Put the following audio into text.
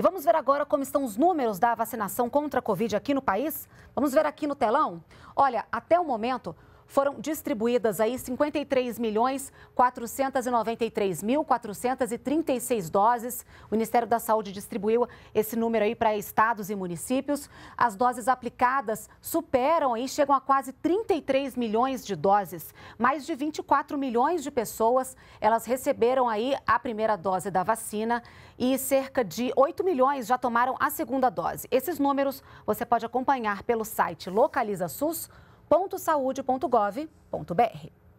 E vamos ver agora como estão os números da vacinação contra a Covid aqui no país? Vamos ver aqui no telão? Olha, até o momento, foram distribuídas aí 53 milhões 493 mil 436 doses. O Ministério da Saúde distribuiu esse número aí para estados e municípios. As doses aplicadas superam e chegam a quase 33 milhões de doses. Mais de 24 milhões de pessoas, elas receberam aí a primeira dose da vacina e cerca de 8 milhões já tomaram a segunda dose. Esses números você pode acompanhar pelo site localizasus.com www.saude.gov.br.